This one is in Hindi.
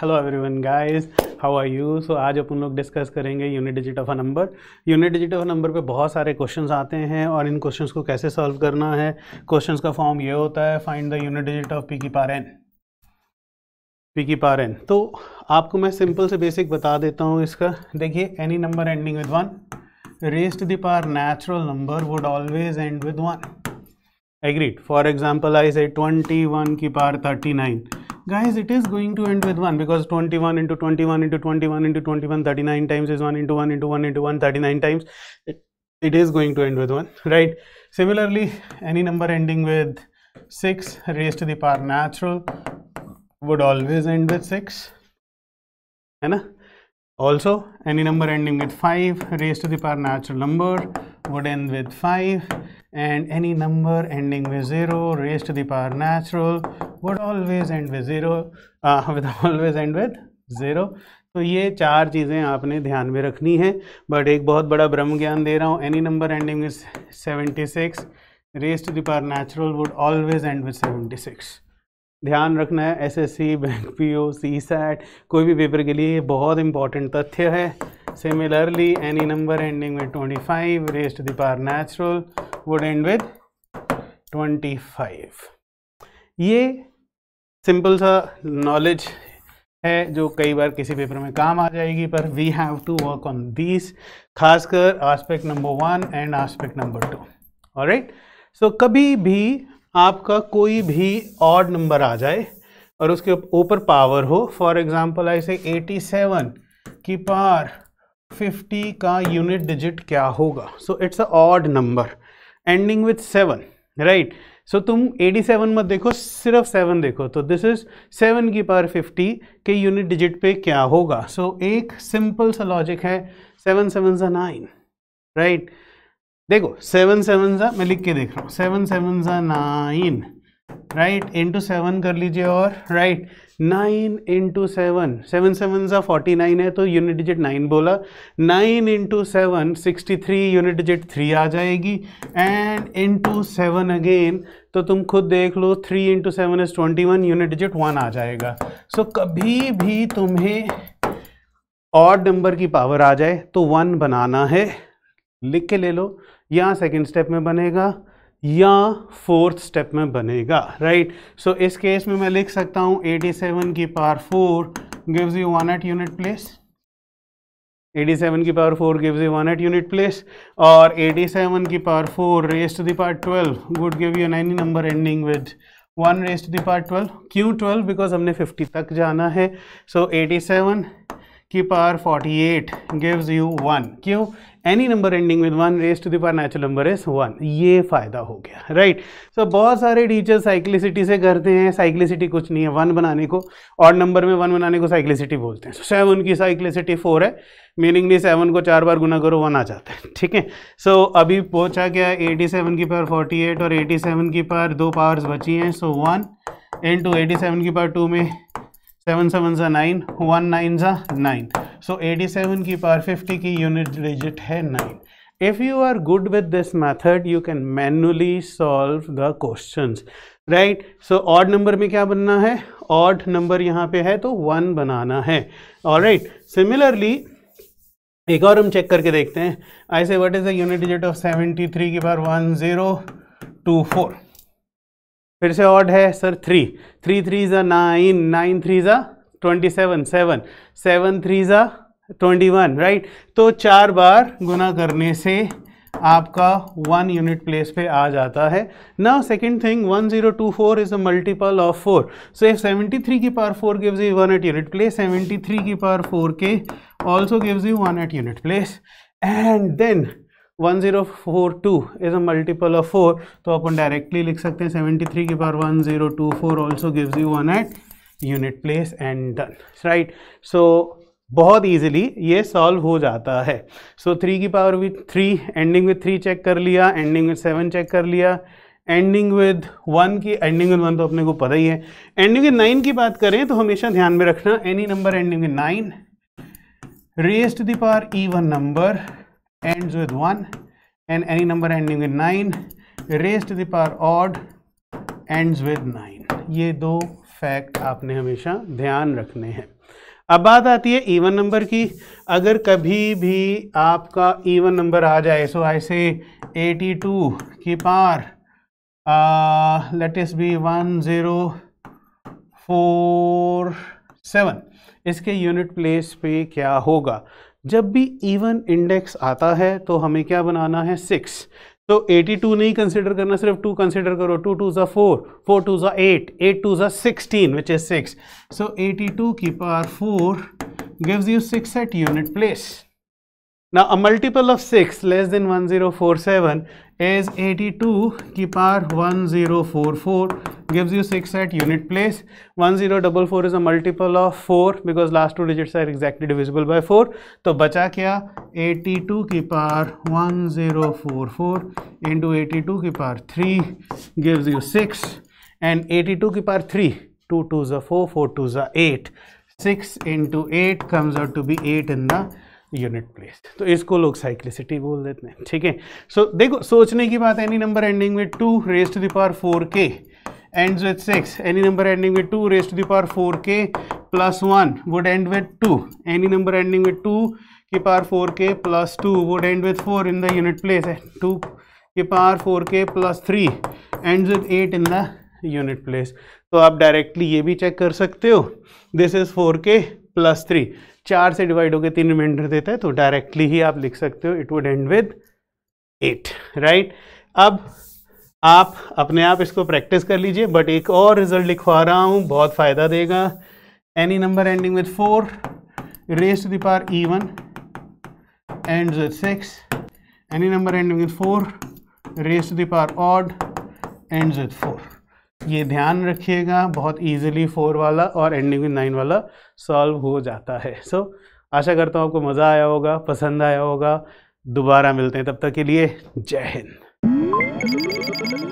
Hello everyone guys how are you so आज अपन लोग डिस्कस करेंगे unit digit of a number unit digit of number पे बहुत सारे क्वेश्चंस आते हैं और इन क्वेश्चंस को कैसे सॉल्व करना है क्वेश्चंस का फॉर्म ये होता है find the unit digit of p की पार एन पी की पार एन तो आपको मैं सिंपल से बेसिक बता देता हूँ इसका देखिए any number ending with one raised the power natural number would always end with one agreed for example I say twenty one की power thirty nine Guys, it is going to end with 1 because 21 into 21 into 21 into 21, 39 times is 1 into 1 into 1 into 1, 39 times. It, it is going to end with 1, right? Similarly, any number ending with 6 raised to the power natural would always end with 6. And also, any number ending with 5 raised to the power natural number would end with 5 and any number ending with 0 raised to the power natural would always end with zero uh, with always end with zero तो ये चार चीज़ें आपने ध्यान में रखनी है बट एक बहुत बड़ा ब्रह्म ज्ञान दे रहा हूँ any number ending with seventy six raise to the power natural would always end with seventy six ध्यान रखना है एसएससी बैंक पीओ सीसैट कोई भी पेपर के लिए बहुत इंपॉर्टेंट तथ्य है similarly any number ending with twenty five raise to the power natural would end with twenty five ये सिंपल सा नॉलेज है जो कई बार किसी पेपर में काम आ जाएगी पर we have to work on these खासकर aspect number one and aspect number two right so कभी भी आपका कोई भी ऑड नंबर आ जाए और उसके ऊपर पावर हो फॉर एग्जांपल आई से 87 की पार 50 का यूनिट डिजिट क्या होगा so it's a odd number ending with seven right so so, तुम 87 मत देखो सिर्फ 7 देखो तो दिस इज 7 की पावर 50 के यूनिट डिजिट पे क्या होगा सो so, एक सिंपल सा लॉजिक है सेवन सेवन ज़ा नाइन राइट देखो सेवन सेवन ज़ा मैं लिख के देख रहा हूँ सेवन सेवन ज़ा नाइन राइट इंटू सेवन कर लीजिए और right nine into seven seven seven सा फोर्टी नाइन है तो यूनिट डिजिट नाइन बोला nine into seven sixty three unit digit three आ जाएगी एंड इंटू सेवन अगेन तो तुम खुद देख लो three into seven is twenty one unit digit one आ जाएगा सो so, कभी भी तुम्हें और नंबर की पावर आ जाए तो वन बनाना है लिख के ले लो यहाँ सेकेंड स्टेप में बनेगा या फोर्थ स्टेप में बनेगा राइट right? सो so, इस केस में मैं लिख सकता हूँ 87 की power 4 gives you one at unit place 87 की power 4 gives you one at unit place और 87 की power 4 raised to the power 12 would give you any number ending with one raise to the power 12 क्यों 12 बिकॉज हमने 50 तक जाना है सो so, 87 की पावर 48 गिव्स यू वन क्यों any number ending with one raise to the natural number is one ये फ़ायदा हो गया राइट सो so, बहुत सारे टीचर साइक्लिसिटी से करते हैं साइक्लिसिटी कुछ नहीं है वन बनाने को और नंबर में वन बनाने को साइक्लिसिटी बोलते हैं सो so, सेवन की साइक्लिसिटी फोर है मीनिंग नहीं सेवन को चार बार गुना करो वन आ जाता है ठीक है सो so, अभी पहुंचा गया एटी सेवन की पावर फोर्टी एट और एटी सेवन की पावर दो पावर्स बची हैं so one two eighty seven की पावर टू में सेवन सेवन ज़ा नाइन वन नाइन ज़ा नाइन सो एटी सेवन की पावर फिफ्टी की यूनिट डिजिट है nine if you are good with this method you can manually solve the question right so odd number में क्या बनना है ऑड नंबर यहाँ पे है तो वन बनाना है और राइट सिमिलरली एक और हम चेक करके देखते हैं I say what is the unit digit of seventy three की बार वन ज़ीरो टू फोर फिर से ऑड है सर थ्री थ्री थ्री ज़ा नाइन नाइन थ्री ज़ा twenty seven seven seven three ज़ा ट्वेंटी वन राइट तो चार बार गुना करने से आपका वन यूनिट प्लेस पे आ जाता है now second thing one zero two four is a multiple of four so if seventy three की power four gives you one at unit place three की पावर फोर के also gives you one at unit place and then one zero four two is a multiple of four तो अपन डायरेक्टली लिख सकते हैं सेवेंटी थ्री के power one zero two four also gives you one at unit place and done right so बहुत ईजिली ये सॉल्व हो जाता है सो थ्री की power with three ending with three check कर लिया एंडिंग विथ सेवन चेक कर लिया एंडिंग विद वन की एंडिंग विद वन तो अपने को पता ही है एंडिंग विद नाइन की बात करें तो हमेशा ध्यान में रखना any number ending with nine raised the power one number ends with 1 and any number ending with 9 raised to the power odd ends with 9 ये दो फैक्ट आपने हमेशा ध्यान रखने हैं अब बात आती है इवन नंबर की अगर कभी भी आपका इवन नंबर आ जाए सो आई से 82 की power let is be one zero four seven इसके यूनिट प्लेस पे क्या होगा जब भी इवन इंडेक्स आता है तो हमें क्या बनाना है सिक्स तो 82 नहीं कंसिडर करना सिर्फ टू कंसिडर करो टू टू ज़ा फोर फोर टू ज़ा एट एट टू ज़ा sixteen which is six so 82 की power four gives you six at unit place Now a multiple of 6 less than 1047 is 82 ki power 1044 gives you 6 at unit place. 1044 is a multiple of 4 because last two digits are exactly divisible by 4. So bacha kya 82 ki power 1044 into 82 ki power 3 gives you 6 and 82 ki power 3 2 2s are 4 4 2s are 8 6 into 8 comes out to be 8 in the unit place तो इसको लोग साइक्लिसिटी बोल देते हैं ठीक है सो देखो सोचने की बात एनी नंबर एंडिंग में two raised the power four k end with six any number ending में two raised the power four k plus one would end with two any number ending में टू की power four k plus two would end with four in the unit place है टू की power four k plus three end with eight in the unit place तो आप डायरेक्टली ये भी चेक कर सकते हो this is four k plus three चार से डिवाइड होकर तीन रिमाइंडर देता है तो डायरेक्टली ही आप लिख सकते हो it would end with eight right अब आप अपने आप इसको प्रैक्टिस कर लीजिए बट एक और रिजल्ट लिखवा रहा हूँ बहुत फ़ायदा देगा any number ending with four raise to the even end with six any number ending with four raise to the odd end with four ये ध्यान रखिएगा बहुत इजीली फोर वाला और एंडिंग विद नाइन वाला सॉल्व हो जाता है सो so, आशा करता हूँ आपको मज़ा आया होगा पसंद आया होगा दोबारा मिलते हैं तब तक के लिए जय हिंद